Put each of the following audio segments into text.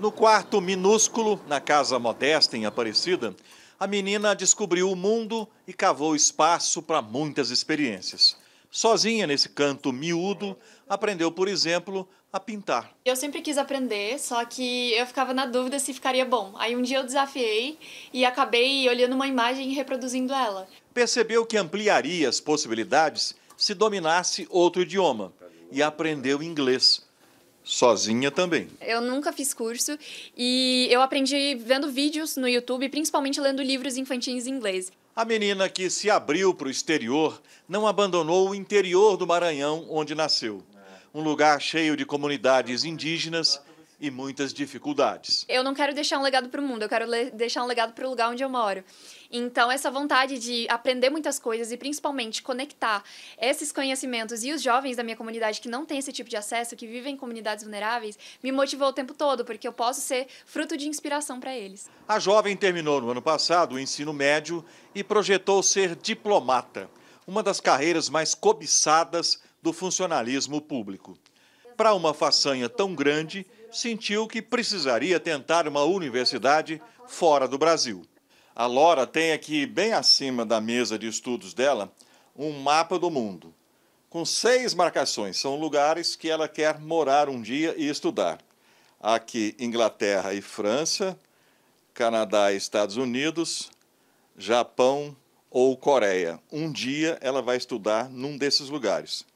No quarto minúsculo, na casa modesta em Aparecida, a menina descobriu o mundo e cavou espaço para muitas experiências. Sozinha nesse canto miúdo, aprendeu, por exemplo, a pintar. Eu sempre quis aprender, só que eu ficava na dúvida se ficaria bom. Aí um dia eu desafiei e acabei olhando uma imagem e reproduzindo ela. Percebeu que ampliaria as possibilidades se dominasse outro idioma e aprendeu inglês sozinha também. Eu nunca fiz curso e eu aprendi vendo vídeos no YouTube, principalmente lendo livros infantis em inglês. A menina que se abriu para o exterior não abandonou o interior do Maranhão, onde nasceu. Um lugar cheio de comunidades indígenas e muitas dificuldades. Eu não quero deixar um legado para o mundo, eu quero deixar um legado para o lugar onde eu moro. Então, essa vontade de aprender muitas coisas e principalmente conectar esses conhecimentos e os jovens da minha comunidade que não têm esse tipo de acesso, que vivem em comunidades vulneráveis, me motivou o tempo todo, porque eu posso ser fruto de inspiração para eles. A jovem terminou no ano passado o ensino médio e projetou ser diplomata, uma das carreiras mais cobiçadas do funcionalismo público para uma façanha tão grande, sentiu que precisaria tentar uma universidade fora do Brasil. A Lora tem aqui, bem acima da mesa de estudos dela, um mapa do mundo, com seis marcações. São lugares que ela quer morar um dia e estudar. Aqui, Inglaterra e França, Canadá e Estados Unidos, Japão ou Coreia. Um dia ela vai estudar num desses lugares.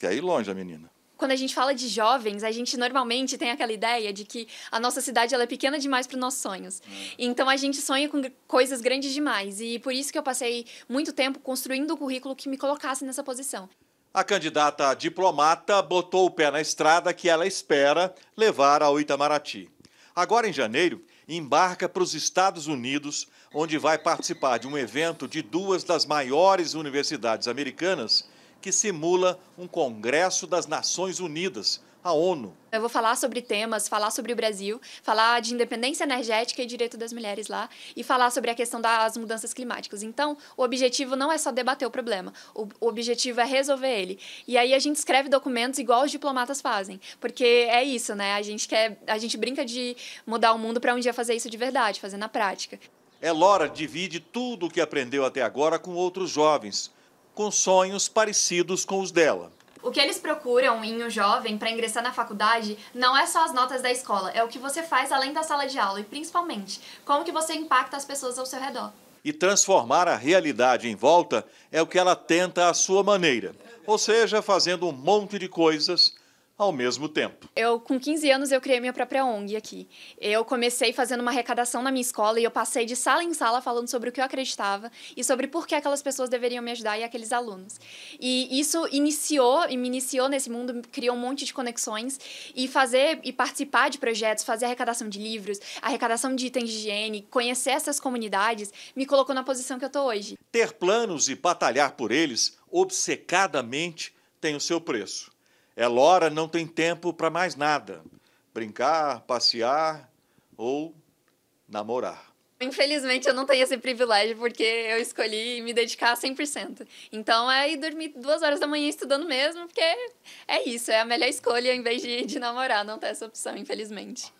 Que aí longe a menina quando a gente fala de jovens, a gente normalmente tem aquela ideia de que a nossa cidade ela é pequena demais para os nossos sonhos. É. Então a gente sonha com coisas grandes demais e por isso que eu passei muito tempo construindo o um currículo que me colocasse nessa posição. A candidata diplomata botou o pé na estrada que ela espera levar ao Itamaraty. Agora em janeiro, embarca para os Estados Unidos, onde vai participar de um evento de duas das maiores universidades americanas que simula um Congresso das Nações Unidas, a ONU. Eu vou falar sobre temas, falar sobre o Brasil, falar de independência energética e direito das mulheres lá e falar sobre a questão das mudanças climáticas. Então, o objetivo não é só debater o problema, o, o objetivo é resolver ele. E aí a gente escreve documentos igual os diplomatas fazem, porque é isso, né? A gente quer, a gente brinca de mudar o mundo para um dia fazer isso de verdade, fazer na prática. Elora é divide tudo o que aprendeu até agora com outros jovens com sonhos parecidos com os dela. O que eles procuram em um jovem para ingressar na faculdade não é só as notas da escola, é o que você faz além da sala de aula e principalmente como que você impacta as pessoas ao seu redor. E transformar a realidade em volta é o que ela tenta à sua maneira, ou seja, fazendo um monte de coisas ao mesmo tempo. Eu, com 15 anos, eu criei minha própria ONG aqui. Eu comecei fazendo uma arrecadação na minha escola e eu passei de sala em sala falando sobre o que eu acreditava e sobre por que aquelas pessoas deveriam me ajudar e aqueles alunos. E isso iniciou e me iniciou nesse mundo, criou um monte de conexões e fazer e participar de projetos, fazer arrecadação de livros, arrecadação de itens de higiene, conhecer essas comunidades, me colocou na posição que eu estou hoje. Ter planos e batalhar por eles obcecadamente tem o seu preço Elora não tem tempo para mais nada: brincar, passear ou namorar. Infelizmente eu não tenho esse privilégio porque eu escolhi me dedicar 100%. Então é ir dormir duas horas da manhã estudando mesmo, porque é isso, é a melhor escolha em vez de, de namorar, não ter essa opção, infelizmente.